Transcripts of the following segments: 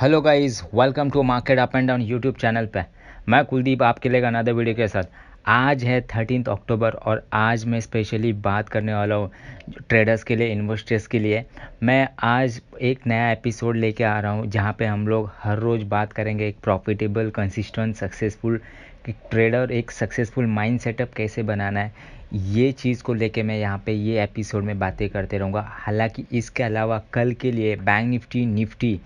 hello guys welcome to market up and down YouTube channel पे मैं कुलदीप आपके लिए अनदर वीडियो के साथ आज है थर्टीन अक्टूबर और आज मैं स्पेशली बात करने वाला हूँ ट्रेडर्स के लिए इन्वेस्टर्स के लिए मैं आज एक नया एपिसोड लेके आ रहा हूँ जहाँ पे हम लोग हर रोज़ बात करेंगे एक प्रॉफिटेबल कंसिस्टेंट सक्सेसफुल ट्रेडर एक सक्सेसफुल माइंड सेटअप कैसे बनाना है ये चीज़ को लेके मैं यहाँ पे ये एपिसोड में बातें करते रहूँगा हालांकि इसके अलावा कल के लिए बैंक निफ्टी निफ्टी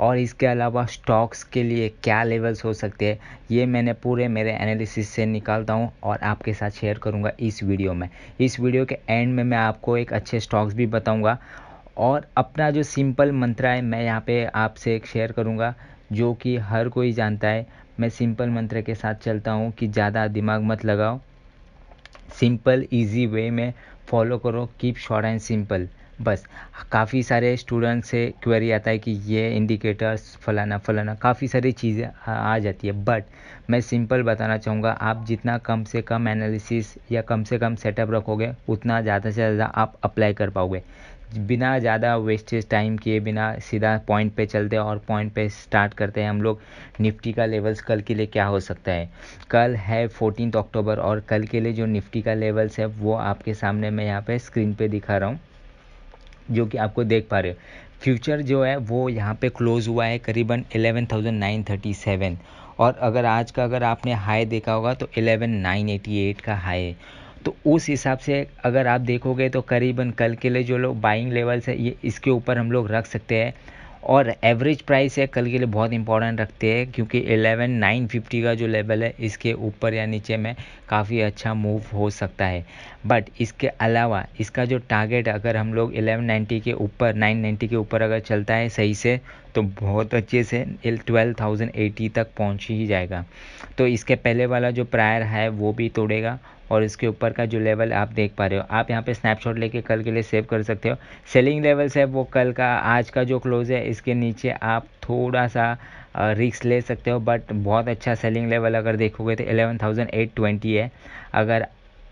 और इसके अलावा स्टॉक्स के लिए क्या लेवल्स हो सकते हैं ये मैंने पूरे मेरे एनालिसिस से निकालता हूँ और आपके साथ शेयर करूँगा इस वीडियो में इस वीडियो के एंड में मैं आपको एक अच्छे स्टॉक्स भी बताऊँगा और अपना जो सिंपल मंत्रा है मैं यहाँ पे आपसे एक शेयर करूँगा जो कि हर कोई जानता है मैं सिंपल मंत्र के साथ चलता हूँ कि ज़्यादा दिमाग मत लगाओ सिंपल इजी वे में फॉलो करो कीप शॉर्ट एंड सिंपल बस काफ़ी सारे स्टूडेंट से क्वेरी आता है कि ये इंडिकेटर्स फलाना फलाना काफ़ी सारी चीज़ें आ जाती है बट मैं सिंपल बताना चाहूँगा आप जितना कम से कम एनालिसिस या कम से कम सेटअप रखोगे उतना ज़्यादा से ज़्यादा आप अप्लाई कर पाओगे बिना ज़्यादा वेस्टेज टाइम किए बिना सीधा पॉइंट पे चलते हैं और पॉइंट पे स्टार्ट करते हैं हम लोग निफ्टी का लेवल्स कल के लिए क्या हो सकता है कल है फोर्टीन अक्टूबर और कल के लिए जो निफ्टी का लेवल्स है वो आपके सामने मैं यहाँ पे स्क्रीन पे दिखा रहा हूँ जो कि आपको देख पा रहे हो फ्यूचर जो है वो यहाँ पे क्लोज़ हुआ है करीबन 11,937 और अगर आज का अगर आपने हाई देखा होगा तो 11,988 का हाई है तो उस हिसाब से अगर आप देखोगे तो करीबन कल के लिए जो लोग बाइंग लेवल्स है ये इसके ऊपर हम लोग रख सकते हैं और एवरेज प्राइस है कल के लिए बहुत इंपॉर्टेंट रखते हैं क्योंकि 11950 नाइन फिफ्टी का जो लेवल है इसके ऊपर या नीचे में काफ़ी अच्छा मूव हो सकता है बट इसके अलावा इसका जो टारगेट अगर हम लोग 1190 नाइन्टी के ऊपर नाइन नाइन्टी के ऊपर अगर चलता है सही से तो बहुत अच्छे से ट्वेल्व थाउजेंड एटी तक पहुँच ही जाएगा तो इसके पहले वाला जो प्रायर है वो भी तोड़ेगा और इसके ऊपर का जो लेवल आप देख पा रहे हो आप यहाँ पे स्नैपशॉट लेके कल के लिए सेव कर सकते हो सेलिंग लेवल्स है वो कल का आज का जो क्लोज है इसके नीचे आप थोड़ा सा रिक्स ले सकते हो बट बहुत अच्छा सेलिंग लेवल अगर देखोगे तो 11,820 है अगर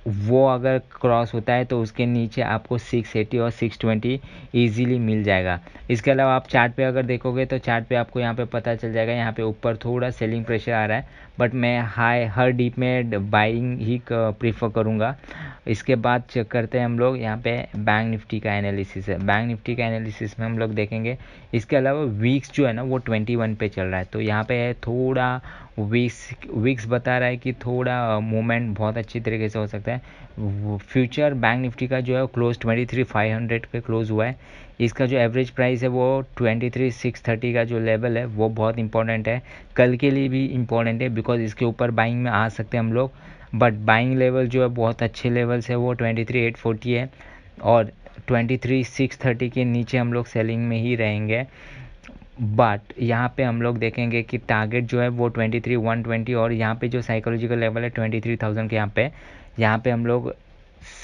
वो अगर क्रॉस होता है तो उसके नीचे आपको 680 और 620 इजीली मिल जाएगा इसके अलावा आप चार्ट पे अगर देखोगे तो चार्ट पे आपको यहाँ पे पता चल जाएगा यहाँ पे ऊपर थोड़ा सेलिंग प्रेशर आ रहा है बट मैं हाई हर डीप में बाइंग ही प्रीफर करूँगा इसके बाद चेक करते हैं हम लोग यहाँ पे बैंक निफ्टी का एनालिसिस है बैंक निफ्टी का एनालिसिस में हम लोग देखेंगे इसके अलावा वीक्स जो है ना वो ट्वेंटी वन पे चल रहा है तो यहाँ पे थोड़ा वीक्स वीक्स बता रहा है कि थोड़ा मूवमेंट बहुत अच्छी तरीके से हो सकता है फ्यूचर बैंक निफ्टी का जो है close twenty three five hundred पे क्लोज हुआ है इसका जो एवरेज प्राइस है वो ट्वेंटी थ्री सिक्स थर्टी का जो लेवल है वो बहुत इंपॉर्टेंट है कल के लिए भी इंपॉर्टेंट है बिकॉज इसके ऊपर बाइंग में आ सकते हैं हम लोग बट बाइंग लेवल जो है बहुत अच्छे लेवल से वो ट्वेंटी थ्री एट फोर्टी है और ट्वेंटी थ्री सिक्स थर्टी के नीचे हम लोग सेलिंग में ही रहेंगे बट यहाँ पे हम लोग देखेंगे कि टारगेट जो है वो ट्वेंटी थ्री वन ट्वेंटी और यहाँ पे जो साइकोलॉजिकल लेवल है ट्वेंटी थ्री थाउजेंड के यहाँ पे यहाँ पे हम लोग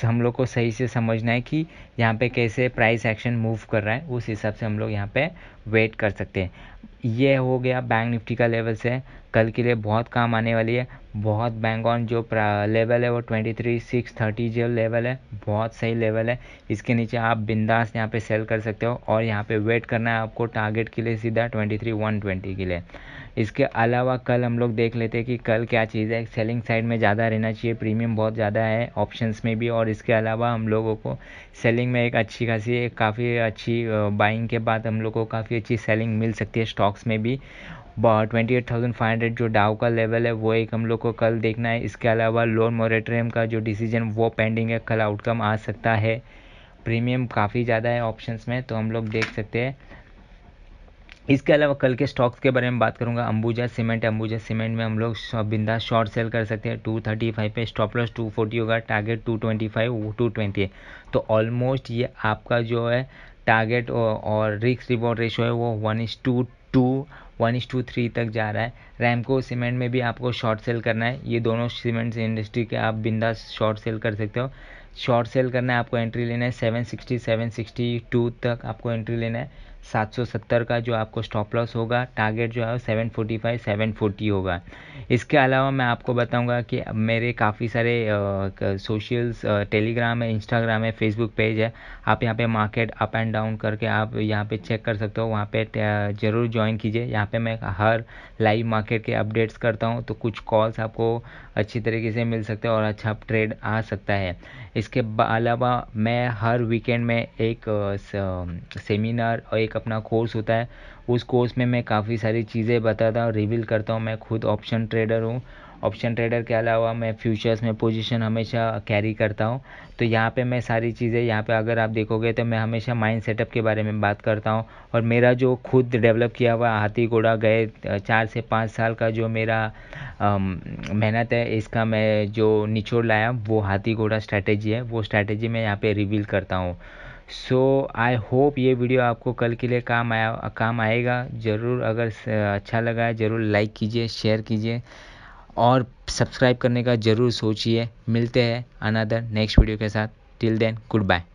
हम लोग को सही से समझना है कि यहाँ पे कैसे प्राइस एक्शन मूव कर रहा है उस हिसाब से हम लोग यहाँ पे वेट कर सकते हैं ये हो गया बैंक निफ्टी का लेवल से कल के लिए बहुत काम आने वाली है बहुत बैंक ऑन जो लेवल है वो ट्वेंटी थ्री सिक्स थर्टी जो लेवल है बहुत सही लेवल है इसके नीचे आप बिंदास यहाँ पे सेल कर सकते हो और यहाँ पे वेट करना है आपको टारगेट के लिए सीधा ट्वेंटी थ्री वन ट्वेंटी के लिए इसके अलावा कल हम लोग देख लेते हैं कि कल क्या चीज़ है सेलिंग साइड में ज़्यादा रहना चाहिए प्रीमियम बहुत ज़्यादा है ऑप्शंस में भी और इसके अलावा हम लोगों को सेलिंग में एक अच्छी खासी एक काफ़ी अच्छी बाइंग के बाद हम लोग को काफ़ी अच्छी सेलिंग मिल सकती है स्टॉक्स में भी twenty eight thousand five hundred जो डाउ का लेवल है वो एक हम लोग को कल देखना है इसके अलावा लोन मोरेटोरियम का जो डिसीजन वो पेंडिंग है कल आउटकम आ सकता है प्रीमियम काफ़ी ज़्यादा है ऑप्शंस में तो हम लोग देख सकते हैं इसके अलावा कल के स्टॉक्स के बारे में बात करूंगा अंबुजा सीमेंट अंबुजा सीमेंट में हम लोग बिंदा शॉर्ट सेल कर सकते हैं टू थर्टी फाइव पे स्टॉप लॉस टू फोर्टी होगा target two twenty five two twenty है तो ऑलमोस्ट ये आपका जो है टारगेट और रिक्स रिवॉर्ड रेशो है वो one is to two to is is to three जा रहा है रैमको सीमेंट में भी आपको शॉर्ट सेल करना है ये दोनों सीमेंट इंडस्ट्री के आप बिंदा शॉर्ट सेल कर सकते हो शॉर्ट सेल करना है आपको एंट्री लेना है seven sixty seven sixty two तक आपको एंट्री लेना है 770 का जो आपको स्टॉप लॉस होगा टारगेट जो है seven forty five seven forty होगा इसके अलावा मैं आपको बताऊंगा कि मेरे काफ़ी सारे सोशल्स टेलीग्राम है इंस्टाग्राम है फेसबुक पेज है आप यहाँ पे मार्केट अप एंड डाउन करके आप यहाँ पे चेक कर सकते हो वहाँ पे ज़रूर ज्वाइन कीजिए यहाँ पे मैं हर लाइव मार्केट के अपडेट्स करता हूँ तो कुछ कॉल्स आपको अच्छी तरीके से मिल सकते हैं और अच्छा ट्रेड आ सकता है इसके अलावा मैं हर वीकेंड में एक सेमिनार और एक अपना कोर्स होता है उस कोर्स में मैं काफ़ी सारी चीज़ें बताता हूँ रिवील करता हूँ मैं खुद ऑप्शन ट्रेडर हूँ ऑप्शन ट्रेडर के अलावा मैं फ्यूचर्स में पोजीशन हमेशा कैरी करता हूँ तो यहाँ पे मैं सारी चीज़ें यहाँ पे अगर आप देखोगे तो मैं हमेशा माइंड सेटअप के बारे में बात करता हूँ और मेरा जो खुद डेवलप किया हुआ हाथी घोड़ा गए चार से पाँच साल का जो मेरा मेहनत है इसका मैं जो निचोड़ लाया वो हाथी घोड़ा स्ट्रैटेजी है वो स्ट्रैटेजी मैं यहाँ पर रिवील करता हूँ सो आई होप ये वीडियो आपको कल के लिए काम आया काम आएगा ज़रूर अगर अच्छा लगा है ज़रूर लाइक कीजिए शेयर कीजिए और सब्सक्राइब करने का ज़रूर सोचिए मिलते हैं अनदर नेक्स्ट वीडियो के साथ टिल देन गुड बाय